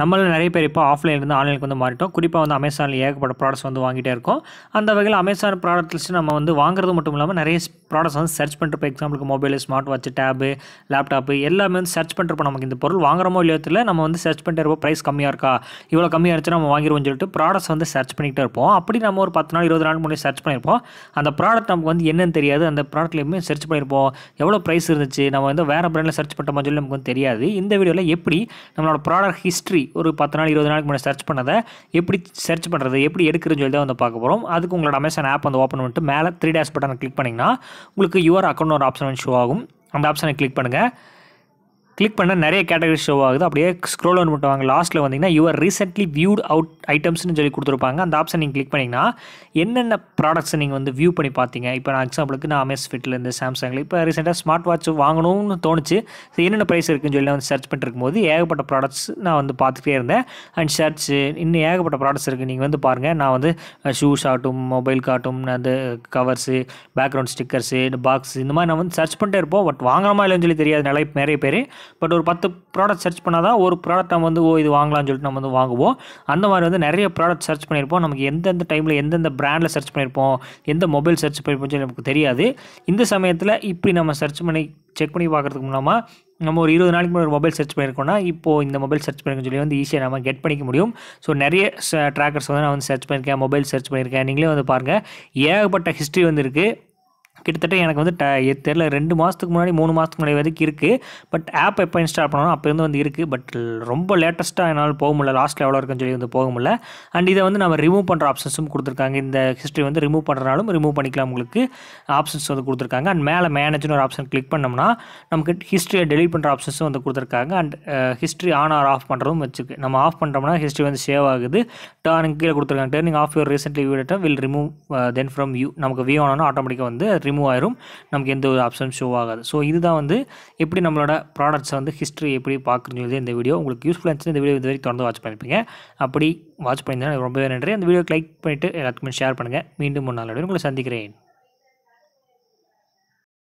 நம்மளும் நிறைய பேர் இப்போ ஆஃப்லைன்லேருந்து ஆன்லைனுக்கு வந்து மாறிட்டோம் குறிப்பாக வந்து அமேசானில் ஏகப்பட்ட ப்ராடக்ட்ஸ் வந்து வாங்கிட்டே இருக்கோம் அந்த வகையில் அமேசான் ப்ராடக்ட்ஸ் நம்ம வந்து வாங்குறது மட்டும் இல்லாமல் நிறைய ப்ராடக்ட்ஸ் வந்து சர்ச் பண்ணுறப்ப எக்ஸாம்பிளுக்கு mobile smart watch tab laptop எல்லாமே வந்து சர்ச் பண்ணுறப்போ நமக்கு இந்த பொருள் வாங்குறமோ இல்லையோ தெரியல நம்ம வந்து சர்ச் பண்ணிட்டே இருப்போம் ப்ரைஸ் கம்மியாக இருக்கா இவ்வளோ கம்மியாக இருந்துச்சு நம்ம வாங்கிடுவோம் சொல்லிட்டு ப்ராடக்ட்ஸ் வந்து சர்ச் பண்ணிகிட்டே இருப்போம் அப்படி நம்ம ஒரு பத்து நாள் இருபது நாள் முன்னாடி சர்ச் பண்ணியிருப்போம் அந்த ப்ராடக்ட் நமக்கு வந்து என்னென்னு தெரியாது அந்த ப்ராடக்ட்ல எப்பவுமே சர்ச் பண்ணியிருப்போம் எவ்வளோ ப்ரைஸ் இருந்துச்சு நம்ம வந்து வேறு ப்ராண்டில் சர்ச் பண்ணுற மாதிரி சொல்லி நமக்கு வந்து தெரியாது இந்த வீடியோவில் எப்படி நம்மளோட ப்ராடக்ட் ஹிஸ்ட்ரி ஒரு பத்து நாள் இருபது நாளைக்கு முன்னாடி சர்ச் பண்ணதை எப்படி சர்ச் பண்ணுறது எப்படி எடுக்கிறதுன்னு சொல்லி தான் வந்து பார்க்க போகிறோம் அதுக்கு உங்களோட அமேசான் ஆப் வந்து ஓப்பன் பண்ணிட்டு மேலே த்ரீ டேஸ் பட்டன் கிளிக் பண்ணிங்கன்னா உங்களுக்கு யுவர் அக்கௌண்ட் ஒரு ஆப்ஷன் வந்து ஷோ ஆகும் அந்த ஆப்ஷனை கிளிக் பண்ணுங்கள் கிளிக் பண்ண நிறைய கேட்டகரி ஷோ ஆகுது அப்படியே ஸ்க்ரோல் ஒன் பண்ணுவாங்க லாஸ்ட்டில் வந்தீங்கன்னா யுவர் ரீசென்ட்லி வியூட் அவுட் ஐட்டம்ஸ்னு சொல்லி கொடுத்துருப்பாங்க அந்த ஆப்ஷன் நீங்கள் கிளிக் பண்ணிங்கன்னா என்னென்ன ப்ராடக்ட்ஸை நீங்கள் வந்து வியூ பண்ணி பார்த்தீங்க இப்போ நான் எக்ஸாம்பிளுக்கு நான் அமேஸ் ஃபிட்லேருந்து சாம்சங்கில் இப்போ ரீசெண்டாக ஸ்மார்ட் வாட்ச் வாங்கணும்னு தோணுச்சு ஸோ என்னென்ன ப்ரைஸ் இருக்குன்னு சொல்லி வந்து சர்ச் பண்ணிட்டு இருக்கும்போது ஏகப்பட்ட ப்ராடக்ட்ஸ் நான் வந்து பார்த்துட்டே இருந்தேன் அண்ட் சர்ச் இன்னும் ஏகப்பட்ட ப்ராடக்ட்ஸ் இருக்குது நீங்கள் வந்து பாருங்கள் நான் வந்து ஷூஸ் ஆகட்டும் மொபைல் காட்டும் அந்த கவர்ஸு பேக்ரவுண்ட் ஸ்டிக்கர்ஸு பாக்ஸ் இந்த மாதிரி நான் வந்து சர்ச் பண்ணிட்டே இருப்போம் பட் வாங்கலாமா இல்லைன்னு சொல்லி தெரியாது நிறைய நிறைய பேர் பட் ஒரு பத்து ப்ராடக்ட் சர்ச் பண்ணால் தான் ஒரு ப்ராடக்ட் நம்ம வந்து ஓ இது வாங்கலாம்னு சொல்லிட்டு நம்ம வந்து வாங்குவோம் அந்த மாதிரி வந்து நிறைய ப்ராடக்ட் சர்ச் பண்ணியிருப்போம் நமக்கு எந்தெந்த டைமில் எந்தெந்த ப்ராண்டில் சர்ச் பண்ணியிருப்போம் எந்த மொபைல் சர்ச் பண்ணியிருப்போம் சொல்லி நமக்கு தெரியாது இந்த சமயத்தில் இப்படி நம்ம சர்ச் பண்ணி செக் பண்ணி பார்க்குறதுக்கு மூலமாக நம்ம ஒரு இருபது நாளைக்கு முன்னாடி ஒரு மொபைல் சர்ச் பண்ணியிருக்கோம்னா இப்போது இந்த மொபைல் சர்ச் பண்ணி சொல்லி வந்து ஈஸியாக நம்ம கெட் பண்ணிக்க முடியும் ஸோ நிறைய ட்ராக்கர்ஸ் வந்து நான் வந்து சர்ச் பண்ணியிருக்கேன் மொபைல் சர்ச் பண்ணியிருக்கேன் நீங்களே வந்து பாருங்கள் ஏகப்பட்ட ஹிஸ்ட்ரி வந்து இருக்குது கிட்டத்தட்ட எனக்கு வந்து ட தெரில ரெண்டு மாதத்துக்கு முன்னாடி மூணு மாதத்துக்கு முன்னாடி வரைக்கும் இருக்குது பட் ஆப் எப்போ இன்ஸ்டால் பண்ணணும் அப்போருந்து வந்து இருக்குது பட் ரொம்ப லேட்டஸ்ட்டாக என்னால் போக முடியல லாஸ்ட்டில் எவ்வளோ இருக்குன்னு சொல்லி வந்து போக முடியல அண்ட் இதை வந்து நம்ம ரிமூவ் பண்ணுற ஆப்ஷன்ஸும் கொடுத்துருக்காங்க இந்த ஹிஸ்ட்ரி வந்து ரிமூவ் பண்ணுறனாலும் ரிமூவ் பண்ணிக்கலாம் உங்களுக்கு ஆப்ஷன்ஸ் வந்து கொடுத்துருக்காங்க அண்ட் மேலே மேனேஜ்னு ஒரு ஆப்ஷன் கிளிக் பண்ணோம்னா நமக்கு ஹிஸ்ட்ரியை டெலிட் பண்ணுற ஆப்ஷன்ஸும் வந்து கொடுத்துருக்காங்க and history on or off பண்ணுறதும் வச்சுருக்கு நம்ம ஆஃப் பண்ணுறோம்னா ஹிஸ்ட்ரி வந்து சேவ் ஆகுது டேர்னிங் கீழே கொடுத்துருக்காங்க turning off your recently video will remove then from you நமக்கு வியூ ஆனோன்னா ஆட்டோமேட்டிக்காக வந்து ரிமூவ் ஆயிரும் நமக்கு எந்த ஒரு ஆப்ஷன் ஷோ ஆகாது ஸோ இதுதான் வந்து எப்படி நம்மளோட ப்ராடக்ட்ஸை வந்து ஹிஸ்ட்ரி எப்படி பார்க்குறது இந்த வீடியோ உங்களுக்கு யூஸ்ஃபுல்லாக இருந்துச்சு இந்த வீடியோ இது வரைக்கும் தொடர்ந்து வாட்ச் பண்ணியிருப்பீங்க அப்படி வாட்ச் பண்ணியிருந்தேன் ரொம்பவே நன்றி அந்த வீடியோ லைக் பண்ணிவிட்டு எல்லாத்துக்குமே ஷேர் பண்ணுங்கள் மீண்டும் ஒரு நாளோட உங்களை சந்திக்கிறேன்